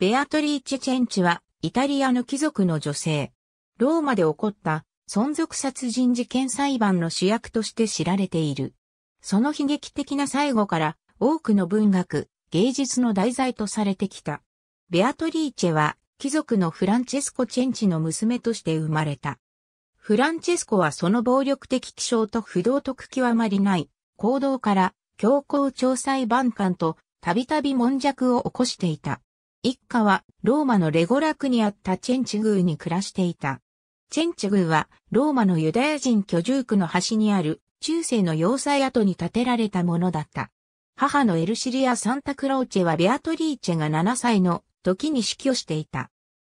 ベアトリーチェ・チェンチは、イタリアの貴族の女性。ローマで起こった存続殺人事件裁判の主役として知られている。その悲劇的な最後から多くの文学、芸術の題材とされてきた。ベアトリーチェは貴族のフランチェスコ・チェンチの娘として生まれた。フランチェスコはその暴力的気象と不道徳極まりない行動から強行調裁判官とたびたび悶弱を起こしていた。一家はローマのレゴラクにあったチェンチグーに暮らしていた。チェンチグーはローマのユダヤ人居住区の端にある中世の要塞跡に建てられたものだった。母のエルシリア・サンタクローチェはベアトリーチェが7歳の時に死去していた。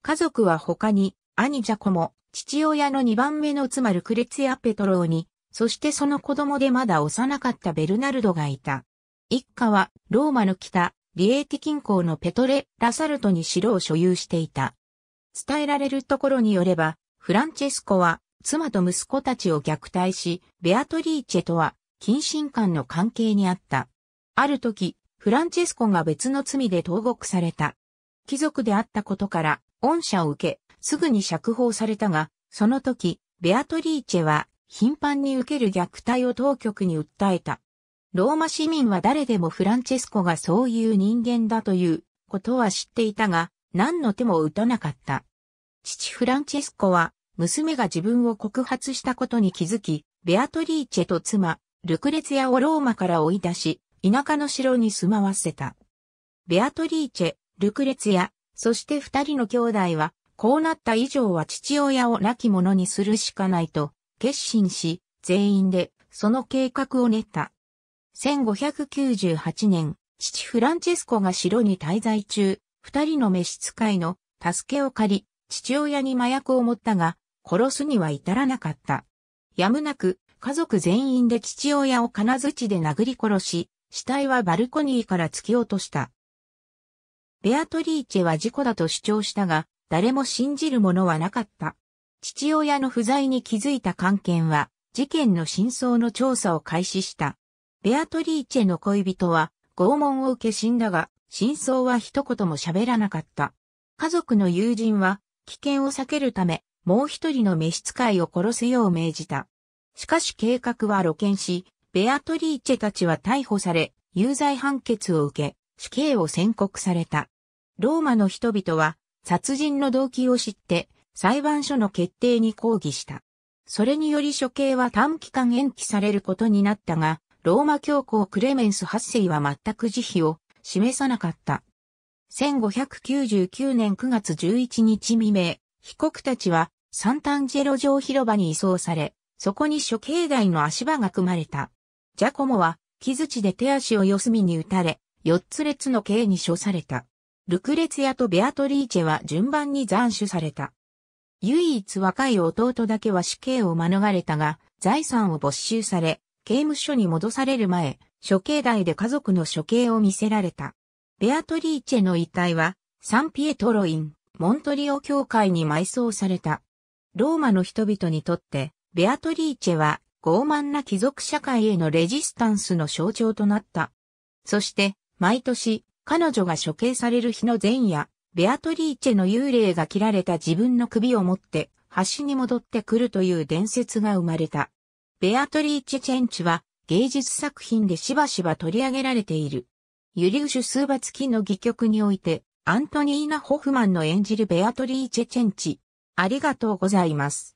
家族は他に兄ジャコも父親の2番目の妻ルクレツィア・ペトローに、そしてその子供でまだ幼かったベルナルドがいた。一家はローマの北リエーティ近郊のペトレ・ラサルトに城を所有していた。伝えられるところによれば、フランチェスコは妻と息子たちを虐待し、ベアトリーチェとは近親間の関係にあった。ある時、フランチェスコが別の罪で投獄された。貴族であったことから、恩赦を受け、すぐに釈放されたが、その時、ベアトリーチェは頻繁に受ける虐待を当局に訴えた。ローマ市民は誰でもフランチェスコがそういう人間だということは知っていたが、何の手も打たなかった。父フランチェスコは、娘が自分を告発したことに気づき、ベアトリーチェと妻、ルクレツヤをローマから追い出し、田舎の城に住まわせた。ベアトリーチェ、ルクレツヤ、そして二人の兄弟は、こうなった以上は父親を亡き者にするしかないと、決心し、全員で、その計画を練った。1598年、父フランチェスコが城に滞在中、二人の召使いの助けを借り、父親に麻薬を持ったが、殺すには至らなかった。やむなく、家族全員で父親を金槌で殴り殺し、死体はバルコニーから突き落とした。ベアトリーチェは事故だと主張したが、誰も信じるものはなかった。父親の不在に気づいた関係は、事件の真相の調査を開始した。ベアトリーチェの恋人は拷問を受け死んだが、真相は一言も喋らなかった。家族の友人は危険を避けるため、もう一人の召使いを殺すよう命じた。しかし計画は露見し、ベアトリーチェたちは逮捕され、有罪判決を受け、死刑を宣告された。ローマの人々は、殺人の動機を知って、裁判所の決定に抗議した。それにより処刑は短期間延期されることになったが、ローマ教皇クレメンス8世は全く慈悲を示さなかった。1599年9月11日未明、被告たちはサンタンジェロ城広場に移送され、そこに処刑台の足場が組まれた。ジャコモは、木槌で手足を四隅に打たれ、四つ列の刑に処された。ルクレツヤとベアトリーチェは順番に斬首された。唯一若い弟だけは死刑を免れたが、財産を没収され、刑務所に戻される前、処刑台で家族の処刑を見せられた。ベアトリーチェの遺体は、サンピエトロイン、モントリオ教会に埋葬された。ローマの人々にとって、ベアトリーチェは、傲慢な貴族社会へのレジスタンスの象徴となった。そして、毎年、彼女が処刑される日の前夜、ベアトリーチェの幽霊が切られた自分の首を持って、橋に戻ってくるという伝説が生まれた。ベアトリーチェ・チェンチは芸術作品でしばしば取り上げられている。ユリウシュ・スーバツキの戯曲において、アントニーナ・ホフマンの演じるベアトリーチェ・チェンチ。ありがとうございます。